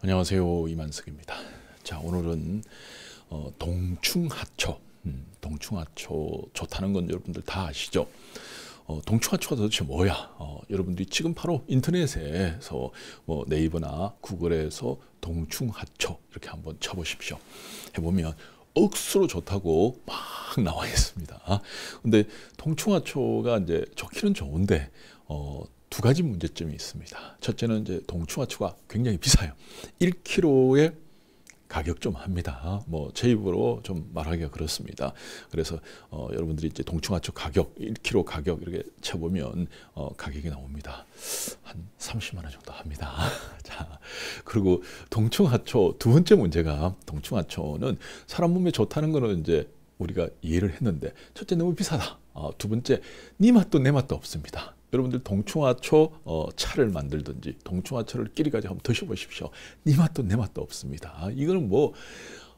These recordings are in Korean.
안녕하세요 이만석입니다. 자 오늘은 어, 동충하초, 음, 동충하초 좋다는 건 여러분들 다 아시죠? 어, 동충하초가 도대체 뭐야? 어, 여러분들이 지금 바로 인터넷에서 뭐 네이버나 구글에서 동충하초 이렇게 한번 쳐보십시오. 해보면 억수로 좋다고 막 나와 있습니다. 근데 동충하초가 이제 좋기는 좋은데 어, 두 가지 문제점이 있습니다. 첫째는 이제 동충하초가 굉장히 비싸요. 1kg에 가격 좀 합니다. 뭐 제 입으로 좀 말하기가 그렇습니다. 그래서 어, 여러분들이 이제 동충하초 가격 1kg 가격 이렇게 쳐보면 어, 가격이 나옵니다. 한 30만 원 정도 합니다. 자 그리고 동충하초 두 번째 문제가 동충하초는 사람 몸에 좋다는 거는 이제 우리가 이해를 했는데 첫째 너무 비싸다. 어, 두 번째 니 맛도 내 맛도 없습니다. 여러분들 동충하초 어, 차를 만들든지 동충하초를 끼리 까지 한번 드셔보십시오. 네 맛도 내 맛도 없습니다. 이거는 뭐,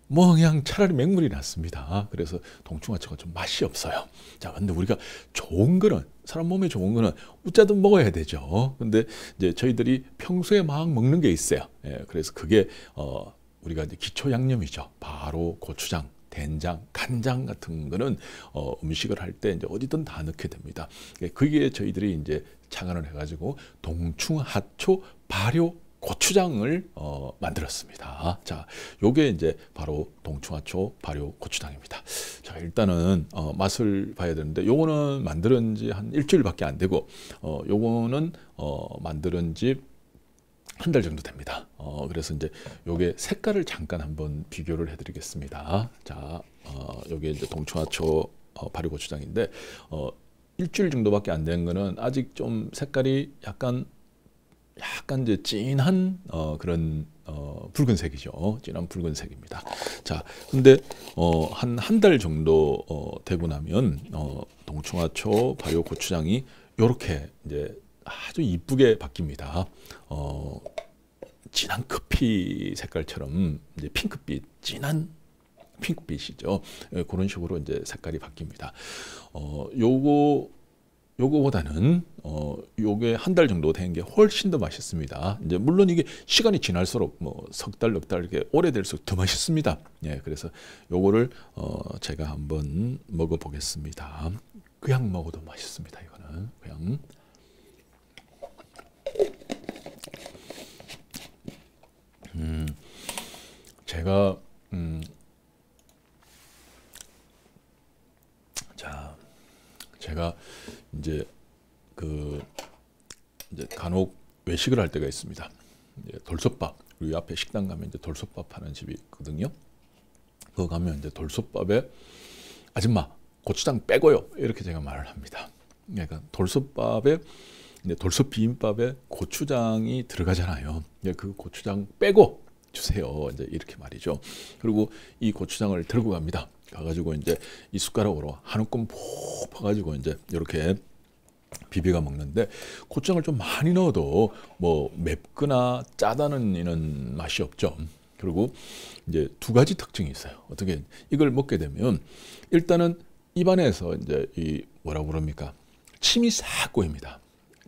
뭐 그냥 차라리 맹물이 낫습니다. 그래서 동충하초가 좀 맛이 없어요. 자, 근데 우리가 좋은 거는 사람 몸에 좋은 거는 웃자든 먹어야 되죠. 근데 이제 저희들이 평소에 막 먹는 게 있어요. 예, 그래서 그게 어, 우리가 이제 기초 양념이죠. 바로 고추장, 된장, 간장 같은 거는 어, 음식을 할 때 이제 어디든 다 넣게 됩니다. 예, 그게 저희들이 이제 창안을 해가지고 동충하초 발효 고추장을 어, 만들었습니다. 자, 요게 이제 바로 동충하초 발효 고추장입니다. 자, 일단은 어, 맛을 봐야 되는데 요거는 만드는 지한 일주일밖에 안 되고 어, 요거는 어, 만드는 집 한달 정도 됩니다. 어, 그래서 이제 요게 색깔을 잠깐 한번 비교를 해드리겠습니다. 자, 어, 요게 이제 동초화초 어, 발효고추장인데 어, 일주일 정도밖에 안된 거는 아직 좀 색깔이 약간 약간 이제 진한 어, 그런 어, 붉은색이죠. 진한 붉은색입니다. 자, 근데 어, 한한 달 정도 어, 되고 나면 어, 동충하초, 바이 고추장이 이렇게 이제 아주 이쁘게 바뀝니다. 어, 진한 커피 색깔처럼 이제 핑크빛, 진한 핑크빛이죠. 예, 그런 식으로 이제 색깔이 바뀝니다. 어, 요거 요거보다는 어 요게 한 달 정도 된 게 훨씬 더 맛있습니다. 이제 물론 이게 시간이 지날수록 뭐 석달 넉달 이렇게 오래될수록 더 맛있습니다. 예, 그래서 요거를 어 제가 한번 먹어 보겠습니다. 그냥 먹어도 맛있습니다. 이거는 그냥 제가 음, 자 제가 이제 그 이제 간혹 외식을 할 때가 있습니다. 돌솥밥 우리 앞에 식당 가면 이제 돌솥밥 하는 집이 있거든요. 그거 가면 이제 돌솥밥에 아줌마 고추장 빼고요 이렇게 제가 말을 합니다. 그러니까 돌솥밥에 돌솥 비빔밥에 고추장이 들어가잖아요. 그 고추장 빼고 주세요. 이제 이렇게 말이죠. 그리고 이 고추장을 들고 갑니다. 가가지고 이제 이 숟가락으로 한 움큼 푹 파가지고 이제 이렇게 비비가 먹는데 고추장을 좀 많이 넣어도 뭐 맵거나 짜다는 이런 맛이 없죠. 그리고 이제 두 가지 특징이 있어요. 어떻게 이걸 먹게 되면 일단은 입안에서 이제 이 뭐라고 그럽니까? 침이 싹 고입니다.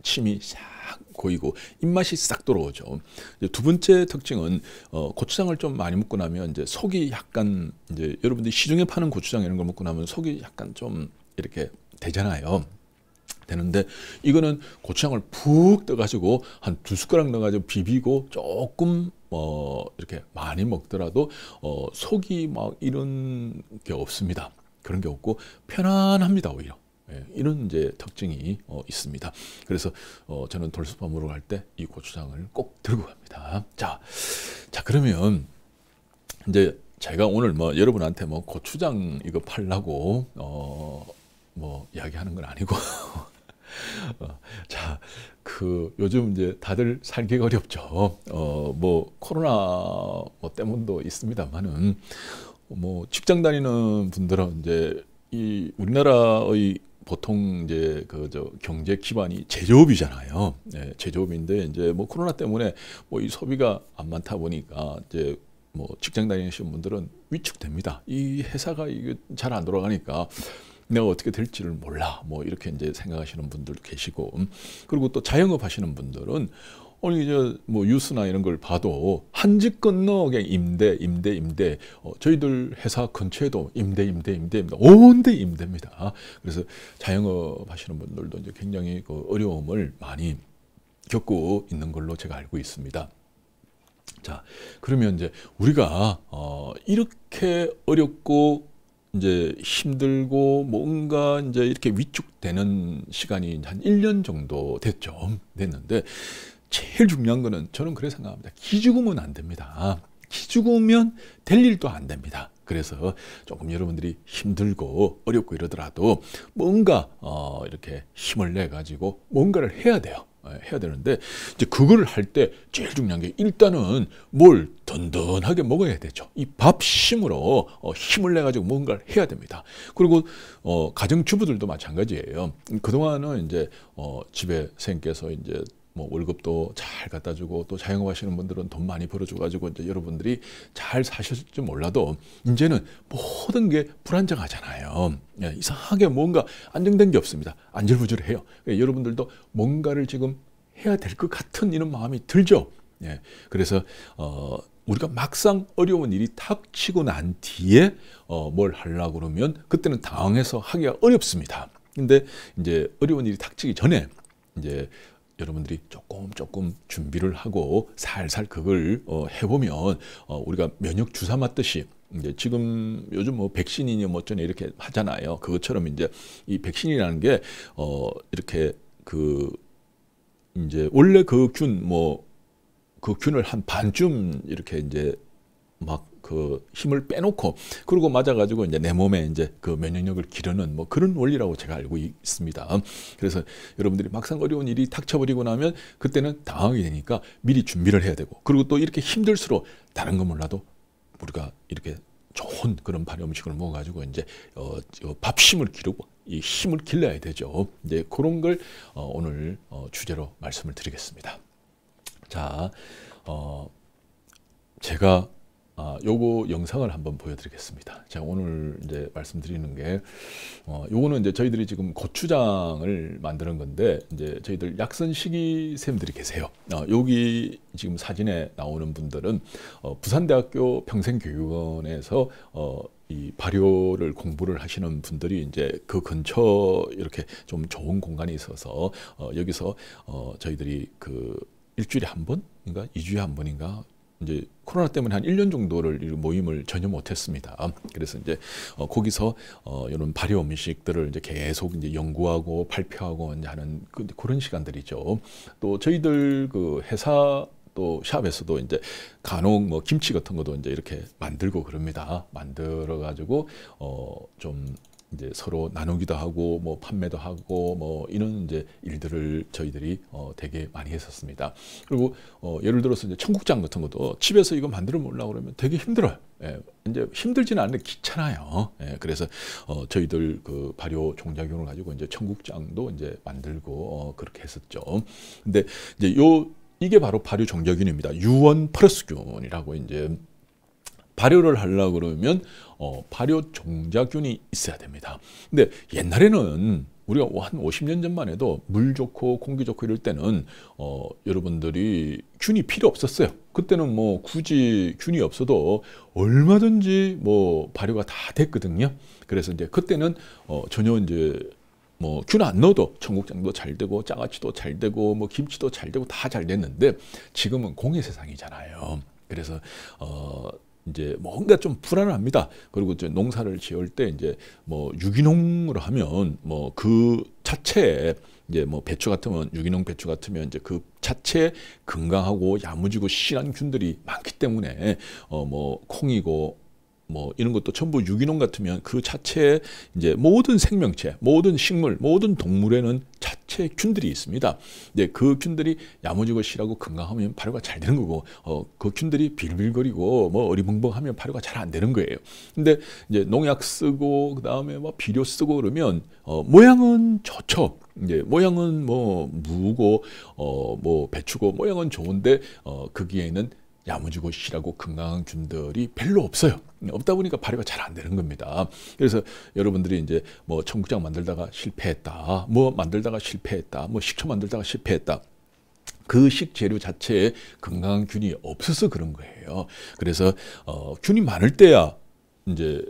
침이 싹 고이고 입맛이 싹 돌아오죠. 두 번째 특징은 어, 고추장을 좀 많이 먹고 나면 이제 속이 약간 이제 여러분들이 시중에 파는 고추장 이런 걸 먹고 나면 속이 약간 좀 이렇게 되잖아요. 되는데 이거는 고추장을 푹 떠가지고 한 두 숟가락 넣어가지고 비비고 조금 어 이렇게 많이 먹더라도 어 속이 막 이런 게 없습니다. 그런 게 없고 편안합니다 오히려. 예, 이런 이제 특징이 어, 있습니다. 그래서 어, 저는 돌솥밥으로 갈 때 이 고추장을 꼭 들고 갑니다. 자, 자 그러면 이제 제가 오늘 뭐 여러분한테 뭐 고추장 이거 팔라고 어, 뭐 이야기하는 건 아니고 어, 자, 그 요즘 이제 다들 살기 어렵죠. 어, 뭐 코로나 뭐 때문도 있습니다만은 뭐 직장 다니는 분들은 이제 이 우리나라의 보통 이제 그저 경제 기반이 제조업이잖아요. 예, 제조업인데 이제 뭐 코로나 때문에 뭐 이 소비가 안 많다 보니까 이제 뭐 직장 다니시는 분들은 위축됩니다. 이 회사가 이게 잘 안 돌아가니까 내가 어떻게 될지를 몰라. 뭐 이렇게 이제 생각하시는 분들도 계시고 음, 그리고 또 자영업 하시는 분들은 오늘 이제 뭐 뉴스나 이런 걸 봐도 한 집 건너 그냥 임대, 임대, 임대. 어, 저희들 회사 근처에도 임대, 임대, 임대입니 온데 임대입니다. 그래서 자영업 하시는 분들도 이제 굉장히 그 어려움을 많이 겪고 있는 걸로 제가 알고 있습니다. 자, 그러면 이제 우리가 어, 이렇게 어렵고 이제 힘들고 뭔가 이제 이렇게 위축되는 시간이 한 1년 정도 됐죠. 됐는데 제일 중요한 거는 저는 그래 생각합니다. 기죽으면 안 됩니다. 기죽으면 될 일도 안 됩니다. 그래서 조금 여러분들이 힘들고 어렵고 이러더라도 뭔가 어 이렇게 힘을 내 가지고 뭔가를 해야 돼요. 예, 해야 되는데 이제 그거를 할때 제일 중요한 게 일단은 뭘 든든하게 먹어야 되죠. 이 밥심으로 어, 힘을 내 가지고 뭔가를 해야 됩니다. 그리고 어, 가정주부들도 마찬가지예요. 그동안은 이제 어, 집에 생께서 이제 뭐 월급도 잘 갖다 주고 또 자영업 하시는 분들은 돈 많이 벌어 줘 가지고 이제 여러분들이 잘 사실지 몰라도 이제는 모든 게 불안정하잖아요. 예, 이상하게 뭔가 안정된 게 없습니다. 안절부절해요. 그 여러분들도 뭔가를 지금 해야 될 것 같은 이런 마음이 들죠. 예. 그래서 어 우리가 막상 어려운 일이 탁치고 난 뒤에 어, 뭘 하려고 그러면 그때는 당황해서 하기가 어렵습니다. 근데 이제 어려운 일이 탁치기 전에 이제 여러분들이 조금 조금 준비를 하고 살살 그걸 어, 해보면 어, 우리가 면역 주사 맞듯이 이제 지금 요즘 뭐백신이니뭐어쩌니 이렇게 하잖아요. 그것처럼 이제 이 백신이라는 게 어, 이렇게 그 이제 원래 그 균 뭐그 뭐 그 균을 한 반쯤 이렇게 이제 막그 힘을 빼놓고 그리고 맞아가지고 이제 내 몸에 이제 그 면역력을 기르는 뭐 그런 원리라고 제가 알고 있습니다. 그래서 여러분들이 막상 어려운 일이 닥쳐버리고 나면 그때는 당황이 되니까 미리 준비를 해야 되고 그리고 또 이렇게 힘들수록 다른 건 몰라도 우리가 이렇게 좋은 그런 발효 음식을 먹어가지고 이제 어, 밥심을 기르고 이 힘을 길러야 되죠. 이제 그런 걸 어, 오늘 어, 주제로 말씀을 드리겠습니다. 자, 어, 제가 아, 요거 영상을 한번 보여드리겠습니다. 제가 오늘 이제 말씀드리는 게, 어, 요거는 이제 저희들이 지금 고추장을 만드는 건데, 이제 저희들 약선 식이 쌤들이 계세요. 어, 여기 지금 사진에 나오는 분들은 어, 부산대학교 평생교육원에서 어, 이 발효를 공부를 하시는 분들이 이제 그 근처 이렇게 좀 좋은 공간이 있어서 어, 여기서 어, 저희들이 그 일주일에 한 번? 인가 2주에 한 번인가 이제 코로나 때문에 한 1년 정도를 모임을 전혀 못했습니다. 아, 그래서 이제 어, 거기서 어, 이런 발효 음식들을 이제 계속 이제 연구하고 발표하고 이제 하는 그, 그런 시간들이죠. 또 저희들 그 회사 또 샵에서도 이제 간혹 뭐 김치 같은 것도 이제 이렇게 만들고 그럽니다. 만들어 가지고 어좀 이제 서로 나누기도 하고 뭐 판매도 하고 뭐 이런 이제 일들을 저희들이 어 되게 많이 했었습니다. 그리고 어 예를 들어서 이제 청국장 같은 것도 집에서 이거 만들어 먹으려고 그러면 되게 힘들어요. 예, 이제 힘들지는 않은데 귀찮아요. 예, 그래서 어, 저희들 그 발효 종자균을 가지고 이제 청국장도 이제 만들고 어, 그렇게 했었죠. 근데 이제 요 이게 바로 발효 종자균입니다. 유원 퍼러스균이라고 이제 발효를 하려고 그러면 어, 발효 종자균이 있어야 됩니다. 근데 옛날에는 우리가 뭐 한 50년 전만 해도 물 좋고 공기 좋고 이럴 때는 어, 여러분들이 균이 필요 없었어요. 그때는 뭐 굳이 균이 없어도 얼마든지 뭐 발효가 다 됐거든요. 그래서 이제 그때는 어, 전혀 이제 뭐 균 안 넣어도 청국장도 잘 되고 장아찌도 잘 되고 뭐 김치도 잘 되고 다 잘 됐는데 지금은 공해 세상이잖아요. 그래서 어 이제 뭔가 좀 불안합니다. 그리고 이제 농사를 지을 때 이제 뭐 유기농으로 하면 뭐 그 자체에 이제 뭐 배추 같으면 유기농 배추 같으면 이제 그 자체에 건강하고 야무지고 실한 균들이 많기 때문에 어 뭐 콩이고 뭐 이런 것도 전부 유기농 같으면 그 자체에 이제 모든 생명체, 모든 식물, 모든 동물에는 자체 균들이 있습니다. 이제 그 균들이 야무지고 실하고 건강하면 발효가 잘 되는 거고 어, 그 균들이 빌빌거리고 뭐 어리벙벙하면 발효가 잘 안 되는 거예요. 근데 이제 농약 쓰고 그다음에 뭐 비료 쓰고 그러면 어, 모양은 좋죠. 이제 모양은 뭐 무고 어 뭐 배추고 모양은 좋은데 어 거기에는 야무지고 실하고 건강한 균들이 별로 없어요. 없다 보니까 발효가 잘 안 되는 겁니다. 그래서 여러분들이 이제 뭐 청국장 만들다가 실패했다, 뭐 만들다가 실패했다, 뭐 식초 만들다가 실패했다. 그 식재료 자체에 건강한 균이 없어서 그런 거예요. 그래서 어, 균이 많을 때야 이제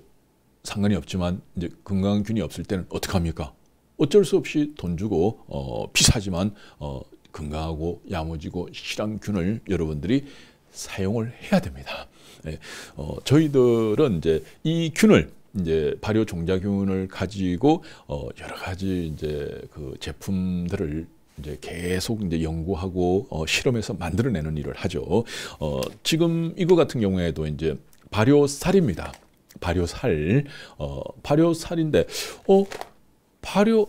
상관이 없지만 이제 건강한 균이 없을 때는 어떻게 합니까? 어쩔 수 없이 돈 주고 어, 비싸지만 어, 건강하고 야무지고 실한 균을 여러분들이 사용을 해야 됩니다. 예, 어, 저희들은 이제 이 균을 이제 발효 종자균을 가지고 어, 여러 가지 이제 그 제품들을 이제 계속 이제 연구하고 어, 실험해서 만들어내는 일을 하죠. 어, 지금 이거 같은 경우에도 이제 발효살입니다. 발효살, 어, 발효살인데, 어, 발효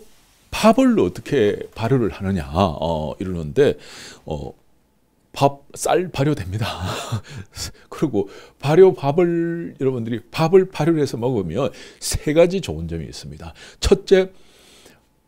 밥을 어떻게 발효를 하느냐 어, 이러는데 어, 밥, 쌀 발효됩니다. 그리고 발효밥을, 여러분들이 밥을 발효 해서 먹으면 세 가지 좋은 점이 있습니다. 첫째,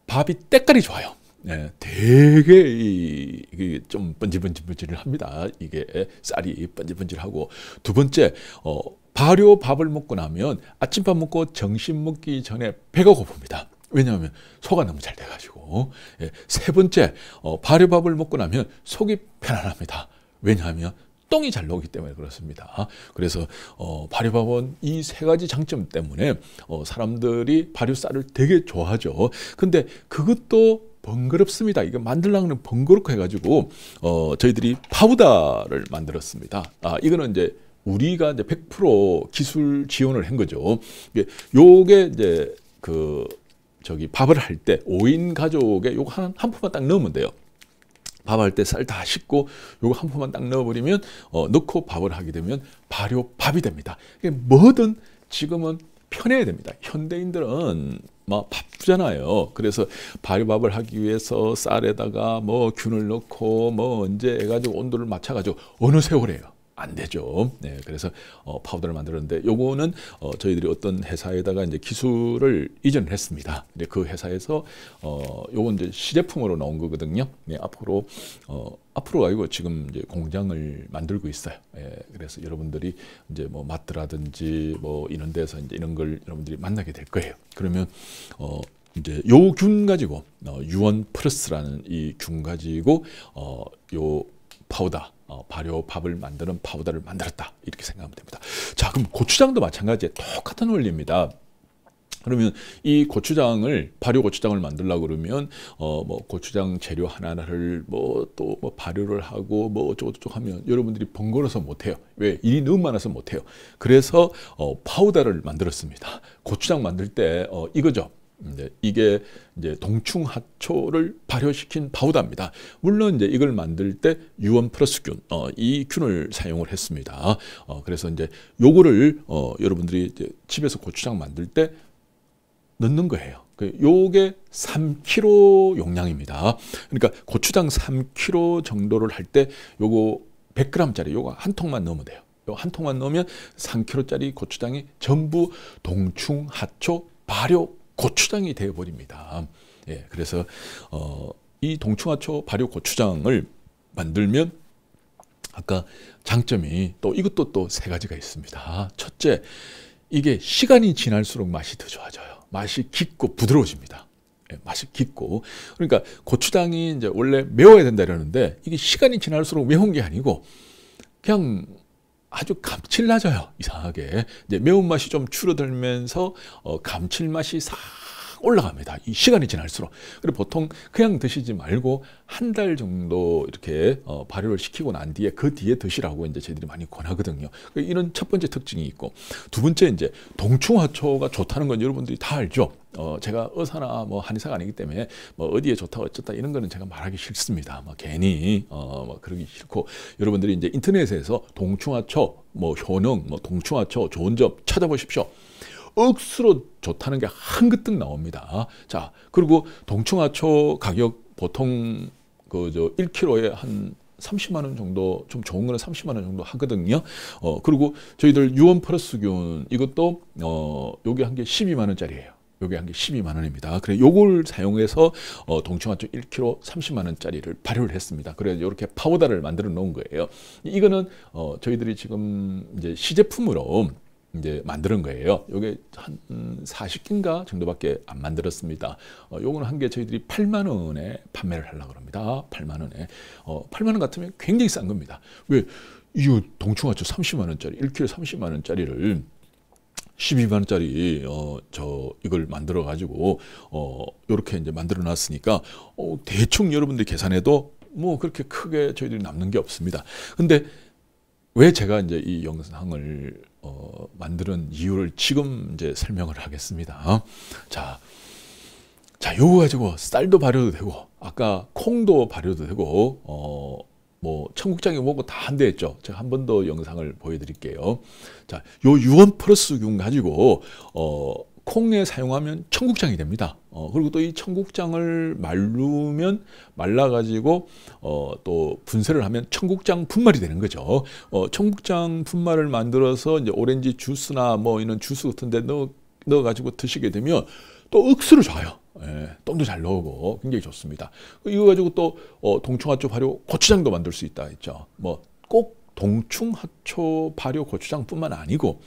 밥이 때깔이 좋아요. 네, 되게 이, 이게 좀 번질번질번질을 합니다. 이게 쌀이 번질번질하고 두 번째 어, 발효 밥을 먹고 나면 아침밥 먹고 정신 먹기 전에 배가 고픕니다. 왜냐하면 소가 너무 잘 돼가지고 예, 세 번째 어, 발효밥을 먹고 나면 속이 편안합니다. 왜냐하면 똥이 잘 나오기 때문에 그렇습니다. 그래서 어, 발효밥은 이 세 가지 장점 때문에 어, 사람들이 발효쌀을 되게 좋아하죠. 근데 그것도 번거롭습니다. 이거 만들려면 번거롭고 해가지고 어, 저희들이 파우더를 만들었습니다. 아 이거는 이제 우리가 이제 100% 기술 지원을 한 거죠. 이게 요게 이제 그 저기 밥을 할 때 5인 가족에 요거 한, 한 푼만 딱 넣으면 돼요. 밥할 때 쌀 다 씻고 요거 한 푼만 딱 넣어버리면 어, 넣고 밥을 하게 되면 발효밥이 됩니다. 이게 뭐든 지금은 편해야 됩니다. 현대인들은 막 바쁘잖아요. 그래서 발효밥을 하기 위해서 쌀에다가 뭐 균을 넣고 뭐 언제 해가지고 온도를 맞춰가지고 어느 세월에요 안 되죠. 네, 그래서 어, 파우더를 만들었는데 요거는 어, 저희들이 어떤 회사에다가 이제 기술을 이전을 했습니다. 근데 그 회사에서 어, 요건 이제 시제품으로 나온 거거든요. 네, 앞으로 어, 앞으로 아니고 지금 이제 공장을 만들고 있어요. 예, 그래서 여러분들이 이제 뭐 마트라든지 뭐 이런 데서 이제 이런 걸 여러분들이 만나게 될 거예요. 그러면 어, 이제 요 균 가지고 어, 유원 플러스라는 이 균 가지고 어, 요 파우더 어, 발효밥을 만드는 파우더를 만들었다 이렇게 생각하면 됩니다. 자 그럼 고추장도 마찬가지에 똑같은 원리입니다. 그러면 이 고추장을 발효 고추장을 만들라 그러면 어뭐 고추장 재료 하나를 뭐 또뭐 뭐 발효를 하고 뭐 어쩌고저쩌고 하면 여러분들이 번거로워서 못 해요. 왜? 일이 너무 많아서 못 해요. 그래서 어 파우더를 만들었습니다. 고추장 만들 때어 이거죠. 이제 이게 이제 동충하초를 발효시킨 파우더입니다. 물론 이제 이걸 만들 때 유원 플러스균 어, 이 균을 사용을 했습니다. 어, 그래서 이제 요거를 어, 여러분들이 이제 집에서 고추장 만들 때 넣는 거예요. 그 요게 3kg 용량입니다. 그러니까 고추장 3kg 정도를 할 때 요거 100g짜리 요거 한 통만 넣으면 돼요. 요 한 통만 넣으면 3kg짜리 고추장이 전부 동충하초 발효 고추장이 되어버립니다. 예, 그래서 어, 이 동충하초 발효 고추장을 만들면 아까 장점이 또 이것도 또 세 가지가 있습니다. 첫째, 이게 시간이 지날수록 맛이 더 좋아져요. 맛이 깊고 부드러워집니다. 예, 맛이 깊고 그러니까 고추장이 이제 원래 매워야 된다 이러는데 이게 시간이 지날수록 매운 게 아니고 그냥 아주 감칠나져요. 이상하게. 이제 매운맛이 좀 줄어들면서 어, 감칠맛이 싹 올라갑니다. 이 시간이 지날수록. 그리고 보통 그냥 드시지 말고 한 달 정도 이렇게 어, 발효를 시키고 난 뒤에 그 뒤에 드시라고 이제 저희들이 많이 권하거든요. 그 이런 첫 번째 특징이 있고 두 번째 이제 동충하초가 좋다는 건 여러분들이 다 알죠. 어, 제가 의사나 뭐 한의사가 아니기 때문에 뭐 어디에 좋다 어쩌다 이런 거는 제가 말하기 싫습니다. 뭐 괜히 어, 뭐 그러기 싫고 여러분들이 이제 인터넷에서 동충하초 뭐 효능 뭐 동충하초 좋은 점 찾아보십시오. 억수로 좋다는 게 한그뜩 나옵니다. 자, 그리고 동충하초 가격 보통 그 저 1kg에 한 30만 원 정도 좀 좋은 거는 30만 원 정도 하거든요. 어 그리고 저희들 유원 플러스균 이것도 어 여기 한 게 12만 원짜리예요. 요게 한게 12만 원입니다. 그래 요걸 사용해서 어, 동충하초 1kg 30만 원짜리를 발효를 했습니다. 그래서 이렇게 파우더를 만들어 놓은 거예요. 이거는 어, 저희들이 지금 이제 시제품으로 이제 만드는 거예요. 요게 한 40개인가 음, 정도밖에 안 만들었습니다. 어, 요거한개 저희들이 8만 원에 판매를 하려고 합니다. 8만 원에. 어, 8만 원 같으면 굉장히 싼 겁니다. 왜? 이 동충하초 30만 원짜리, 1kg 30만 원짜리를 12만 원짜리 어저 이걸 만들어 가지고 어 요렇게 이제 만들어 놨으니까 어 대충 여러분들 계산해도 뭐 그렇게 크게 저희들이 남는 게 없습니다. 근데 왜 제가 이제 이 영상을 어, 만드는 이유를 지금 이제 설명을 하겠습니다. 자, 자, 요거 가지고 쌀도 발효도 되고, 아까 콩도 발효도 되고, 어, 뭐, 청국장이 뭐고 다 한 대 했죠. 제가 한 번 더 영상을 보여드릴게요. 자, 요 유원 플러스균 가지고, 어, 콩에 사용하면 청국장이 됩니다. 어, 그리고 또 이 청국장을 말르면 말라가지고 어, 또 분쇄를 하면 청국장 분말이 되는 거죠. 어, 청국장 분말을 만들어서 이제 오렌지 주스나 뭐 이런 주스 같은 데 넣어, 넣어가지고 드시게 되면 또 억수로 좋아요. 예, 똥도 잘 나오고 굉장히 좋습니다. 이거 가지고 또 어, 동충하 쪽 발효 고추장도 만들 수 있다 했죠. 뭐꼭 동충하초 발효 고추장뿐만 아니고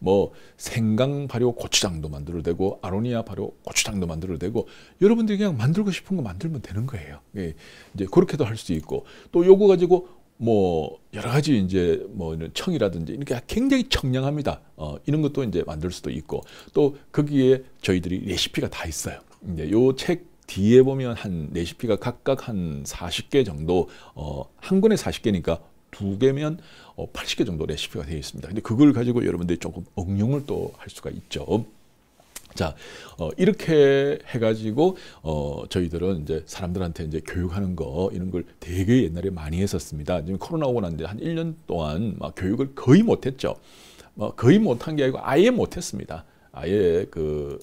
뭐 생강 발효 고추장도 만들어되고 도 아로니아 발효 고추장도 만들어되고 도 여러분들이 그냥 만들고 싶은 거 만들면 되는 거예요. 예, 이제 그렇게도 할 수 있고 또 요거 가지고 뭐 여러 가지 이제 뭐 청이라든지 이렇게 굉장히 청량합니다. 어, 이런 것도 이제 만들 수도 있고 또 거기에 저희들이 레시피가 다 있어요. 이제 요 책 뒤에 보면 한 레시피가 각각 한 40개 정도 어, 한 권에 40개니까 두 개면 80개 어, 정도 레시피가 되어 있습니다. 근데 그걸 가지고 여러분들이 조금 응용을 또 할 수가 있죠. 자, 어, 이렇게 해가지고, 어, 저희들은 이제 사람들한테 이제 교육하는 거, 이런 걸 되게 옛날에 많이 했었습니다. 지금 코로나 오고 난지한 1년 동안 막 교육을 거의 못했죠. 뭐 거의 못한 게 아니고 아예 못했습니다. 아예 그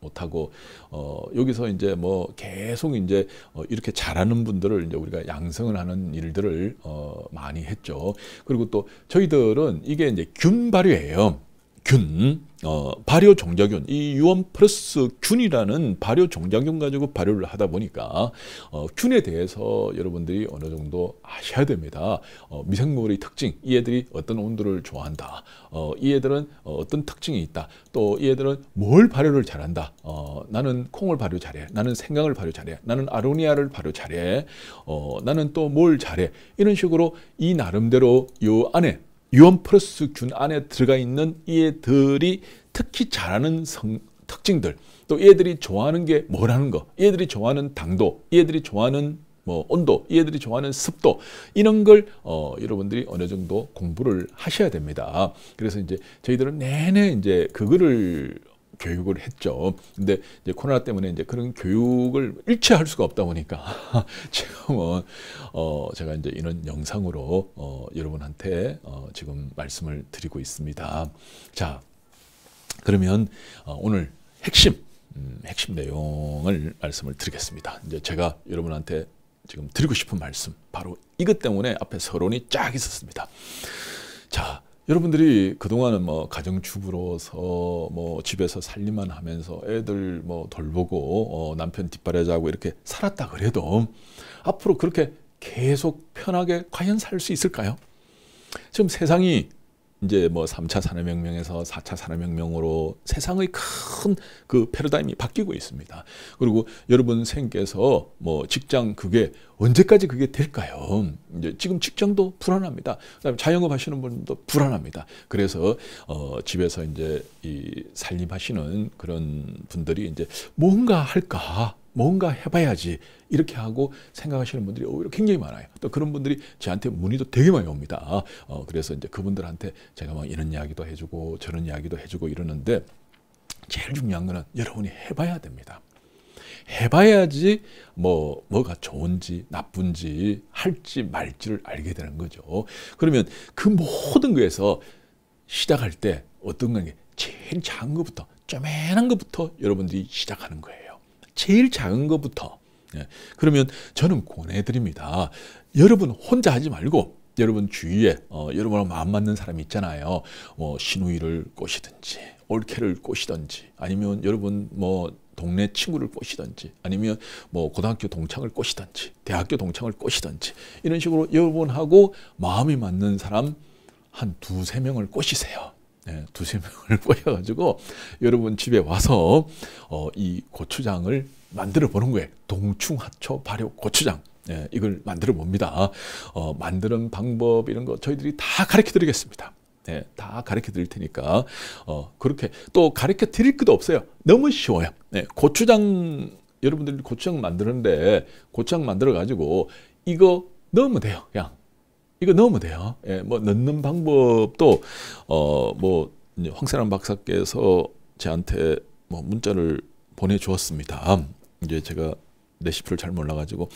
못하고 어 여기서 이제 뭐 계속 이제 어 이렇게 잘하는 분들을 이제 우리가 양성을 하는 일들을 어 많이 했죠. 그리고 또 저희들은 이게 이제 균 발효예요. 균, 어, 발효 종자균, 이 유원 플러스 균이라는 발효 종자균 가지고 발효를 하다 보니까 어, 균에 대해서 여러분들이 어느 정도 아셔야 됩니다. 어, 미생물의 특징, 이 애들이 어떤 온도를 좋아한다. 어, 이 애들은 어떤 특징이 있다. 또 이 애들은 뭘 발효를 잘한다. 어, 나는 콩을 발효 잘해. 나는 생강을 발효 잘해. 나는 아로니아를 발효 잘해. 어, 나는 또 뭘 잘해. 이런 식으로 이 나름대로 요 안에 유언 플러스균 안에 들어가 있는 얘들이 특히 잘하는 성, 특징들 또 얘들이 좋아하는 게 뭐라는 거 얘들이 좋아하는 당도 얘들이 좋아하는 뭐 온도 얘들이 좋아하는 습도 이런 걸 어, 여러분들이 어느 정도 공부를 하셔야 됩니다. 그래서 이제 저희들은 내내 이제 그거를 교육을 했죠. 근데 이제 코로나 때문에 이제 그런 교육을 일체 할 수가 없다 보니까 지금은 어 제가 이제 이런 영상으로 어 여러분한테 어 지금 말씀을 드리고 있습니다. 자, 그러면 어 오늘 핵심 음 핵심 내용을 말씀을 드리겠습니다. 이제 제가 여러분한테 지금 드리고 싶은 말씀 바로 이것 때문에 앞에 서론이 쫙 있었습니다. 자, 여러분들이 그동안은 뭐 가정주부로서 뭐 집에서 살림만 하면서 애들 뭐 돌보고 어 남편 뒷바라지하고 이렇게 살았다 그래도 앞으로 그렇게 계속 편하게 과연 살 수 있을까요? 지금 세상이 이제 뭐 3차 산업혁명에서 4차 산업혁명으로 세상의 큰 그 패러다임이 바뀌고 있습니다. 그리고 여러분 생께서 뭐 직장 그게 언제까지 그게 될까요? 이제 지금 직장도 불안합니다. 그다음에 자영업 하시는 분도 불안합니다. 그래서 어 집에서 이제 이 살림하시는 그런 분들이 이제 뭔가 할까 뭔가 해봐야지 이렇게 하고 생각하시는 분들이 오히려 굉장히 많아요. 또 그런 분들이 저한테 문의도 되게 많이 옵니다. 어, 그래서 이제 그분들한테 제가 막 이런 이야기도 해주고 저런 이야기도 해주고 이러는데 제일 중요한 거는 여러분이 해봐야 됩니다. 해봐야지 뭐 뭐가 좋은지 나쁜지 할지 말지를 알게 되는 거죠. 그러면 그 모든 거에서 시작할 때 어떤 게 제일 작은 것부터 쪼매한 것부터 여러분들이 시작하는 거예요. 제일 작은 것부터 예, 그러면 저는 권해드립니다. 여러분 혼자 하지 말고 여러분 주위에 어, 여러분하고 마음 맞는 사람이 있잖아요. 뭐 시누이를 꼬시든지 올케를 꼬시든지 아니면 여러분 뭐 동네 친구를 꼬시든지 아니면 뭐 고등학교 동창을 꼬시든지 대학교 동창을 꼬시든지 이런 식으로 여러분하고 마음이 맞는 사람 한 두세 명을 꼬시세요. 예, 두세 명을 꼬여가지고 여러분 집에 와서 어, 이 고추장을 만들어 보는 거예요. 동충하초 발효 고추장. 예, 이걸 만들어 봅니다. 어, 만드는 방법 이런 거 저희들이 다 가르쳐 드리겠습니다. 예, 다 가르쳐 드릴 테니까 어, 그렇게 또 가르쳐 드릴 것도 없어요. 너무 쉬워요. 예, 고추장 여러분들이 고추장 만드는데 고추장 만들어 가지고 이거 넣으면 돼요. 그냥 이거 넣으면 돼요. 예, 뭐 넣는 방법도 어 뭐 황세란 박사께서 저한테 뭐 문자를 보내주었습니다. 이제 제가 레시피를 잘 몰라가지고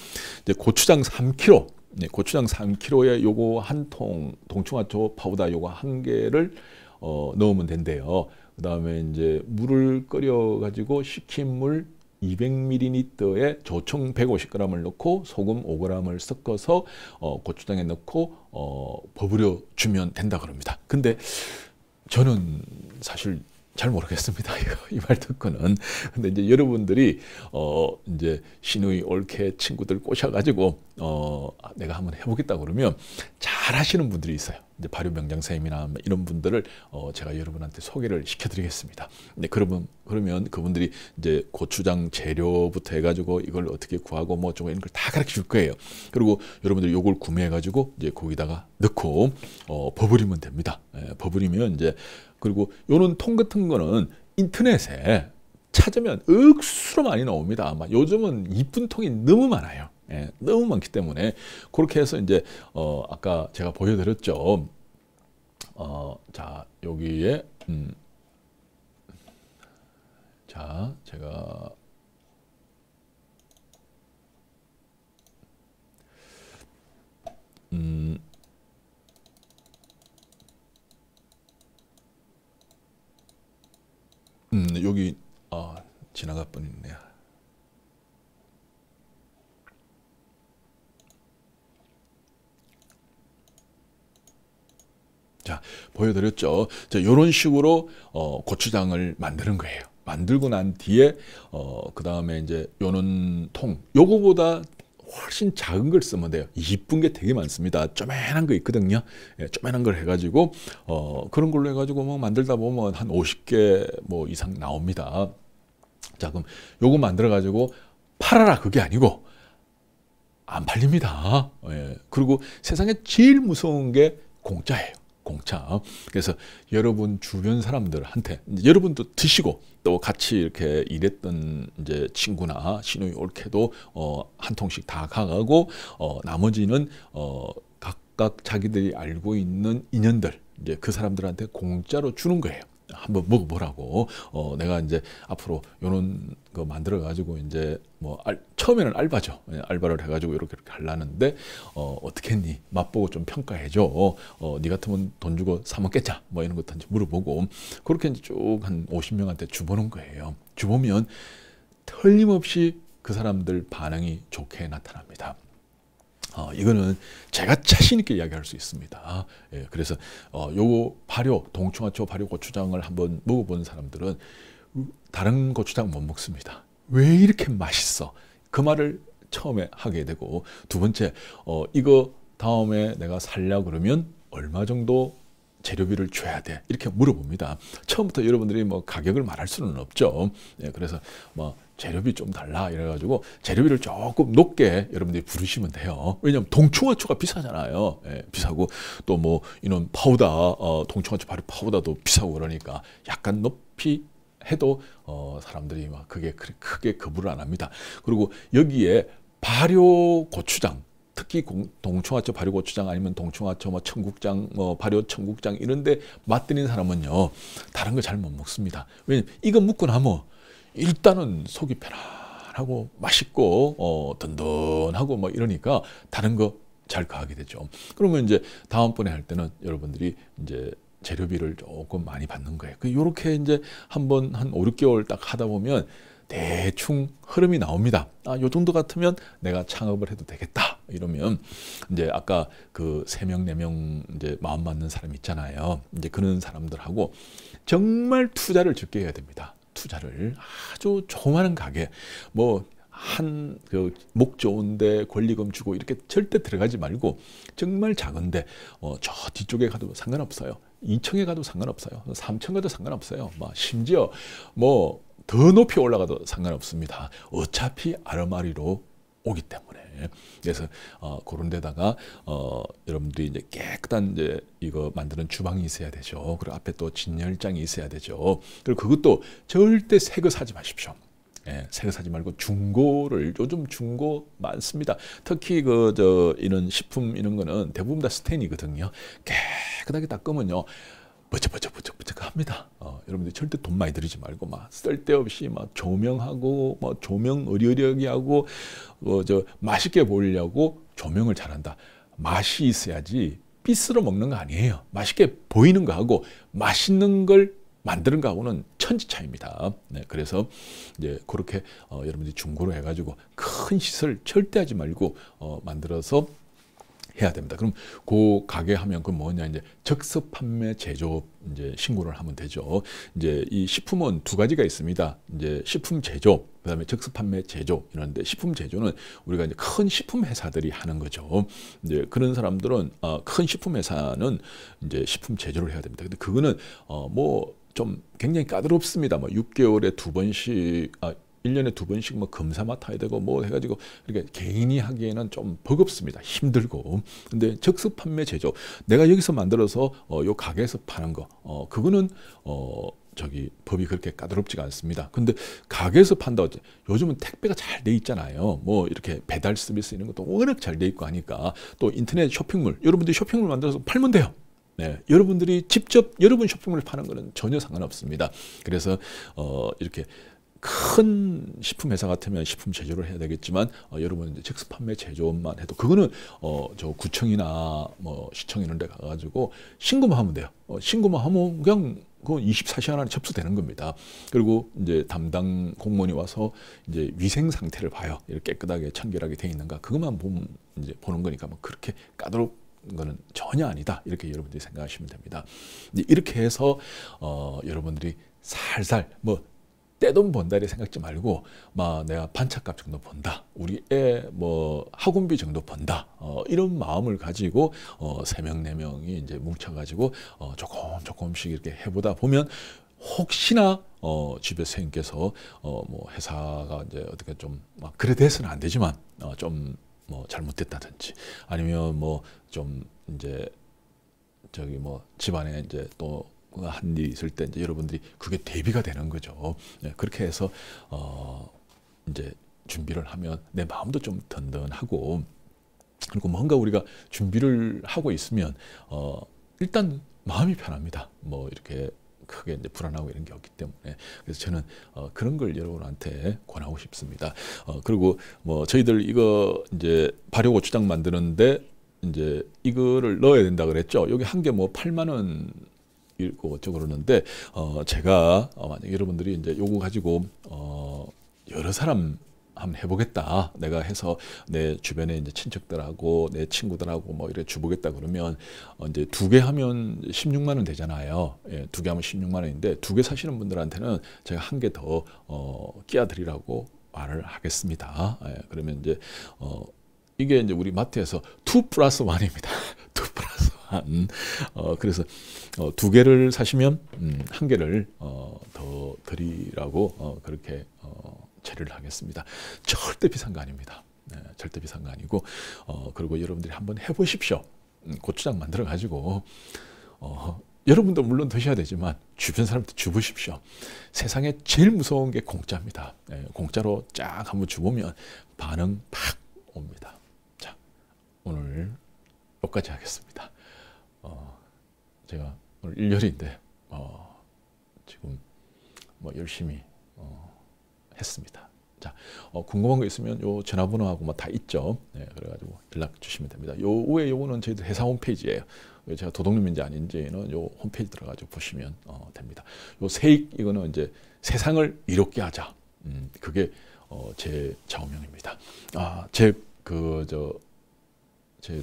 이제 고추장 3kg, 네, 고추장 3kg에 요거 한 통 동충하초 파우더 요거 한 개를 어, 넣으면 된대요. 그 다음에 이제 물을 끓여가지고 식힌 물2 0 0 m l 에 조청 150g을 넣고 소금 5g을 섞어서 어, 고추장에 넣고 어, 버무려 주면 된다 그럽니다. 근데 저는 사실 잘 모르겠습니다. 이 말 듣고는. 근데 이제 여러분들이 어 이제 신우이 올케 친구들 꼬셔가지고 어 내가 한번 해보겠다 그러면 잘 하시는 분들이 있어요. 이제 발효 명장 선님이나 이런 분들을 어 제가 여러분한테 소개를 시켜드리겠습니다. 근 네, 그러면 그러면 그분들이 이제 고추장 재료부터 해가지고 이걸 어떻게 구하고 뭐 어쩌고 이런 걸 다 가르쳐 줄 거예요. 그리고 여러분들이 요걸 구매해가지고 이제 거기다가 넣고 어 버무리면 됩니다. 예, 버블이면 이제 그리고 요런 통 같은 거는 인터넷에 찾으면 억수로 많이 나옵니다. 아마 요즘은 이쁜 통이 너무 많아요. 예, 너무 많기 때문에 그렇게 해서 이제 어 아까 제가 보여드렸죠. 어자 여기에 음, 자 제가 음. 음, 여기 아, 지나갈 뻔했네요. 자, 보여드렸죠. 자, 이런 식으로 어, 고추장을 만드는 거예요. 만들고 난 뒤에 어, 그 다음에 이제 요는 통, 요거보다 훨씬 작은 걸 쓰면 돼요. 이쁜 게 되게 많습니다. 쪼매한 거 있거든요. 예, 쪼매한 걸 해가지고 어, 그런 걸로 해가지고 뭐 만들다 보면 한 50개 뭐 이상 나옵니다. 자 그럼 요거 만들어가지고 팔아라 그게 아니고 안 팔립니다. 예, 그리고 세상에 제일 무서운 게 공짜예요. 공차. 그래서 여러분 주변 사람들한테 여러분도 드시고 또 같이 이렇게 일했던 이제 친구나 신우이 올케도 어, 한 통씩 다 가가고 어, 나머지는 어, 각각 자기들이 알고 있는 인연들 이제 그 사람들한테 공짜로 주는 거예요. 한번 먹어보라고 어 내가 이제 앞으로 요런 거 만들어 가지고 이제 뭐 알, 처음에는 알바죠 예, 알바를 해가지고 이렇게 이렇게 하려는데 어 어떻게 했니 맛보고 좀 평가해줘 어네 같으면 돈 주고 사먹겠자뭐 이런 것도 물어보고 그렇게 이제 쭉 한 50명한테 주보는 거예요 주보면 틀림없이 그 사람들 반응이 좋게 나타납니다. 어, 이거는 제가 자신 있게 이야기할 수 있습니다. 예, 그래서 어, 요거 발효 동충하초 발효 고추장을 한번 먹어본 사람들은 다른 고추장 못 먹습니다. 왜 이렇게 맛있어? 그 말을 처음에 하게 되고 두 번째 어, 이거 다음에 내가 살려 그러면 얼마 정도 재료비를 줘야 돼? 이렇게 물어봅니다. 처음부터 여러분들이 뭐 가격을 말할 수는 없죠. 예, 그래서 뭐 재료비 좀 달라 이래가지고 재료비를 조금 높게 여러분들이 부르시면 돼요. 왜냐면 동충하초가 비싸잖아요. 예, 비싸고 또 뭐 이런 파우더 어, 동충하초 발효 파우더도 비싸고 그러니까 약간 높이 해도 어, 사람들이 막 그게 크게 거부를 안 합니다. 그리고 여기에 발효 고추장 특히 동충하초 발효고추장 아니면 동충하초 뭐 청국장 뭐 발효 청국장 이런데 맛들인 사람은요 다른 거 잘 못 먹습니다. 왜냐면 이거 먹고 나면 일단은 속이 편안하고 맛있고 어 든든하고 뭐 이러니까 다른 거 잘 가게 되죠. 그러면 이제 다음번에 할 때는 여러분들이 이제 재료비를 조금 많이 받는 거예요. 그 요렇게 이제 한번 한 5, 6개월 딱 하다 보면 대충 흐름이 나옵니다. 아, 요 정도 같으면 내가 창업을 해도 되겠다. 이러면 이제 아까 그 세 명 네명 네 이제 마음 맞는 사람 있잖아요. 이제 그런 사람들하고 정말 투자를 적게 해야 됩니다. 투자를 아주 조그마한 가게 뭐 한 그 목 좋은데 권리금 주고 이렇게 절대 들어가지 말고 정말 작은데 어, 저 뒤쪽에 가도 상관없어요. 2층에 가도 상관없어요. 3층 가도 상관없어요. 막 뭐 심지어 뭐 더 높이 올라가도 상관없습니다. 어차피 아르마리로 오기 때문에. 그래서 어, 그런 데다가 어, 여러분들이 이제 깨끗한 이제 이거 만드는 주방이 있어야 되죠. 그리고 앞에 또 진열장이 있어야 되죠. 그리고 그것도 절대 새 거 사지 마십시오. 예, 새 거 사지 말고 중고를 요즘 중고 많습니다. 특히 그 저 이런 식품 이런 거는 대부분 다 스텐이거든요. 깨끗하게 닦으면요. 버쩍버쩍버쩍버쩍 합니다. 어, 여러분들 절대 돈 많이 들이지 말고 막 쓸데없이 막 조명하고 막 뭐 조명 의료력이 하고 어, 뭐 저 맛있게 보이려고 조명을 잘한다. 맛이 있어야지 삐스로 먹는 거 아니에요. 맛있게 보이는 거 하고 맛있는 걸 만드는 거하고는 천지 차입니다. 네, 그래서 이제 그렇게 어, 여러분들 중고로 해가지고 큰 시설 절대 하지 말고 어, 만들어서 해야 됩니다. 그럼 그 가게 하면 그 뭐냐 이제 적습 판매 제조업 이제 신고를 하면 되죠. 이제 이 식품은 두 가지가 있습니다. 이제 식품 제조 그다음에 적습 판매 제조 이런데 식품 제조는 우리가 이제 큰 식품 회사들이 하는 거죠. 이제 그런 사람들은 아, 큰 식품 회사는 이제 식품 제조를 해야 됩니다. 근데 그거는 어 뭐 좀 굉장히 까다롭습니다. 뭐 6개월에 두 번씩 아, 1년에두 번씩 뭐 검사 맡아야 되고 뭐 해가지고 이렇게 개인이 하기에는 좀 버겁습니다. 힘들고. 근데 적습 판매 제조. 내가 여기서 만들어서 어, 요 가게에서 파는 거. 어, 그거는 어, 저기 법이 그렇게 까다롭지가 않습니다. 근데 가게에서 판다고 요즘은 택배가 잘 돼 있잖아요. 뭐 이렇게 배달 서비스 이런 것도 워낙 잘 돼 있고 하니까 또 인터넷 쇼핑몰 여러분들이 쇼핑몰 만들어서 팔면 돼요. 네, 여러분들이 직접 여러분 쇼핑몰 파는 거는 전혀 상관없습니다. 그래서 어, 이렇게 큰 식품 회사 같으면 식품 제조를 해야 되겠지만 어, 여러분 이제 즉석 판매 제조업만 해도 그거는 어, 저 구청이나 뭐 시청 이런 데 가가지고 신고만 하면 돼요. 어, 신고만 하면 그냥 그 24시간 안에 접수되는 겁니다. 그리고 이제 담당 공무원이 와서 이제 위생 상태를 봐요. 이렇게 깨끗하게 청결하게 돼 있는가 그것만 보면 이제 보는 거니까 뭐 그렇게 까다롭 거는 전혀 아니다 이렇게 여러분들이 생각하시면 됩니다. 이렇게 해서 어, 여러분들이 살살 뭐 떼돈 번다리 생각지 말고 막 내가 반차값 정도 번다 우리 애뭐 학원비 정도 번다 어, 이런 마음을 가지고 어, 세명네명이 이제 뭉쳐가지고 어, 조금 조금씩 이렇게 해보다 보면 혹시나 어, 집에 선생님께서 어, 뭐 회사가 이제 어떻게 좀 막 그래 돼서는 안 되지만 어, 좀 뭐 잘못됐다든지 아니면 뭐 좀 이제 저기 뭐 집안에 이제 또한 일이 있을 때 이제 여러분들이 그게 대비가 되는 거죠. 네, 그렇게 해서 어 이제 준비를 하면 내 마음도 좀 든든하고 그리고 뭔가 우리가 준비를 하고 있으면 어 일단 마음이 편합니다. 뭐 이렇게 크게 이제 불안하고 이런 게 없기 때문에 그래서 저는 어, 그런 걸 여러분한테 권하고 싶습니다. 어, 그리고 뭐 저희들 이거 이제 발효 고추장 만드는데 이제 이거를 넣어야 된다 그랬죠. 여기 한 개 뭐 8만 원 읽고 어쩌고 그러는데 어 제가 어 만약 여러분들이 이제 요거 가지고 어 여러 사람 한번 해보겠다. 내가 해서 내 주변에 이제 친척들하고 내 친구들하고 뭐 이래 주보겠다 그러면 어 이제 두 개 하면 16만 원 되잖아요. 예, 두개 하면 16만 원인데 두 개 사시는 분들한테는 제가 한 개 더 어, 끼어드리라고 말을 하겠습니다. 예, 그러면 이제 어, 이게 이제 우리 마트에서 2 플러스 1입니다. 2 플러스 한 어, 그래서 어, 두 개를 사시면 음, 한 개를 어, 더 드리라고 어, 그렇게 어, 제를 하겠습니다. 절대 비싼 거 아닙니다. 네, 절대 비싼 거 아니고 어, 그리고 여러분들이 한번 해보십시오. 음, 고추장 만들어 가지고 어, 여러분도 물론 드셔야 되지만 주변 사람한 주보십시오. 세상에 제일 무서운 게 공짜입니다. 예, 공짜로 쫙 한번 주보면 반응 팍 옵니다. 자, 오늘 여기까지 하겠습니다. 어, 제가 오늘 일요일인데 어, 지금 뭐 열심히 어, 했습니다. 자, 어, 궁금한 거 있으면 요 전화번호하고 뭐다 있죠. 네, 그래가지고 연락 주시면 됩니다. 요 후에 요거는 저희 회사 홈페이지예요. 제가 도둑놈인지 아닌지는 요 홈페이지 들어가서 보시면 어, 됩니다. 요 세익 이거는 이제 세상을 이롭게 하자. 음, 그게 어, 제 좌우명입니다. 아, 제그저제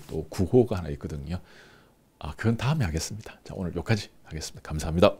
또 구호가 하나 있거든요. 아, 그건 다음에 하겠습니다. 자, 오늘 여기까지 하겠습니다. 감사합니다.